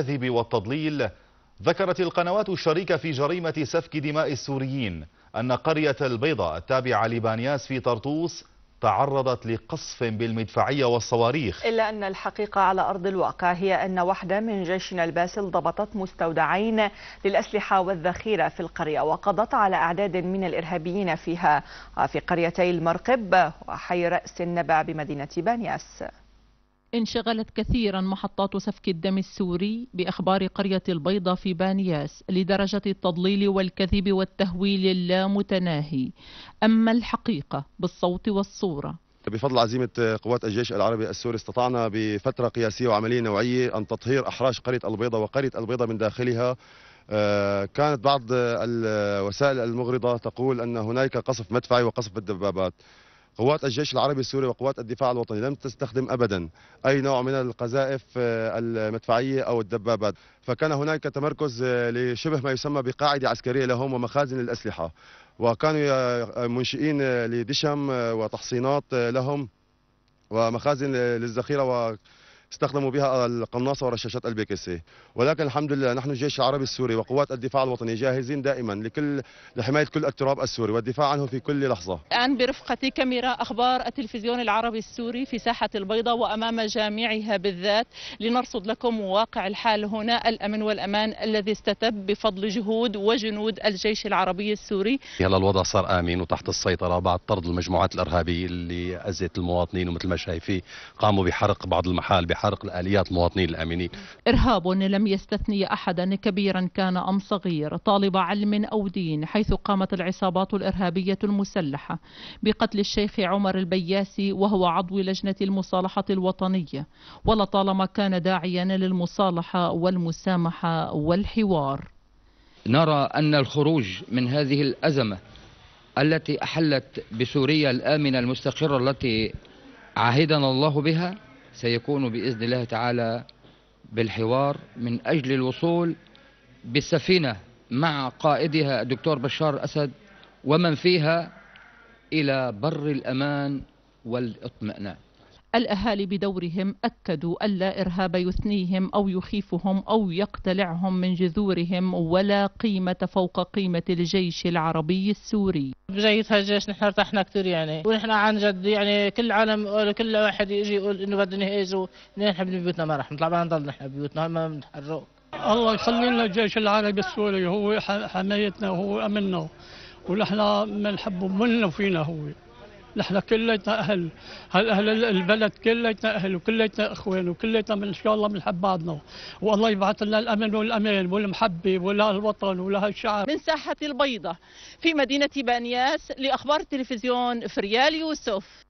الكذب والتضليل ذكرت القنوات الشريكة في جريمة سفك دماء السوريين أن قرية البيضاء التابعة لبانياس في طرطوس تعرضت لقصف بالمدفعية والصواريخ إلا أن الحقيقة على أرض الواقع هي أن وحدة من جيشنا الباسل ضبطت مستودعين للأسلحة والذخيرة في القرية وقضت على أعداد من الإرهابيين فيها في قريتي المرقب وحي رأس النبع بمدينة بانياس انشغلت كثيرا محطات سفك الدم السوري باخبار قريه البيضه في بانياس لدرجه التضليل والكذب والتهويل اللامتناهي اما الحقيقه بالصوت والصوره بفضل عزيمة قوات الجيش العربي السوري استطعنا بفترة قياسية وعملية نوعية أن تطهير أحراش قرية البيضة وقرية البيضة من داخلها آه، كانت بعض الوسائل المغرضة تقول أن هناك قصف مدفعي وقصف بالدبابات قوات الجيش العربي السوري وقوات الدفاع الوطني لم تستخدم ابدا اي نوع من القذائف آه، المدفعيه او الدبابات، فكان هناك تمركز آه، لشبه ما يسمى بقاعده عسكريه لهم ومخازن الاسلحه، وكانوا آه، منشئين لدشم وتحصينات لهم ومخازن للذخيره استخدموا بها القناصه ورشاشات البي كي سي ولكن الحمد لله نحن الجيش العربي السوري وقوات الدفاع الوطني جاهزين دائما لكل لحمايه كل التراب السوري والدفاع عنه في كل لحظه الان برفقتي كاميرا اخبار التلفزيون العربي السوري في ساحه البيضاء وامام جامعها بالذات لنرصد لكم واقع الحال هنا الامن والامان الذي استتب بفضل جهود وجنود الجيش العربي السوري هلا الوضع صار امين وتحت السيطره بعد طرد المجموعات الارهابيه اللي اذت المواطنين ومثل ما شايفين قاموا بحرق بعض المحال بحرق الآليات المواطنين الآمنين إرهاب لم يستثني أحدا كبيرا كان أم صغير طالب علم أو دين حيث قامت العصابات الإرهابية المسلحة بقتل الشيخ عمر البياسي وهو عضو لجنة المصالحة الوطنية ولطالما كان داعيا للمصالحة والمسامحة والحوار نرى أن الخروج من هذه الأزمة التي أحلت بسوريا الآمنة المستقرة التي عهدنا الله بها سيكون بإذن الله تعالى بالحوار من أجل الوصول بالسفينة مع قائدها الدكتور بشار الأسد ومن فيها إلى بر الأمان والاطمئنان الأهالي بدورهم أكدوا ألا إرهاب يثنيهم أو يخيفهم أو يقتلعهم من جذورهم ولا قيمة فوق قيمة الجيش العربي السوري بجيتها الجيش نحن ارتحنا كثير يعني ونحن عن جد يعني كل العالم كل واحد يجي يقول انه بدنا نهاجوا نحن بيوتنا ما رح نطلع ما نضل نحن بيوتنا ما بنتحرك الله يخلي لنا الجيش العربي السوري هو حمايتنا وهو امننا ونحن بنحبه منه فينا هو نحن كلنا أهل هل أهل البلد كلنا أهل وكلنا إخوان وكلنا من شاء الله بنحب بعضنا والله يبعث لنا الأمن والأمان والمحبة ولا الوطن ولا الشعب من ساحة البيضة في مدينة بانياس لأخبار تلفزيون فريال يوسف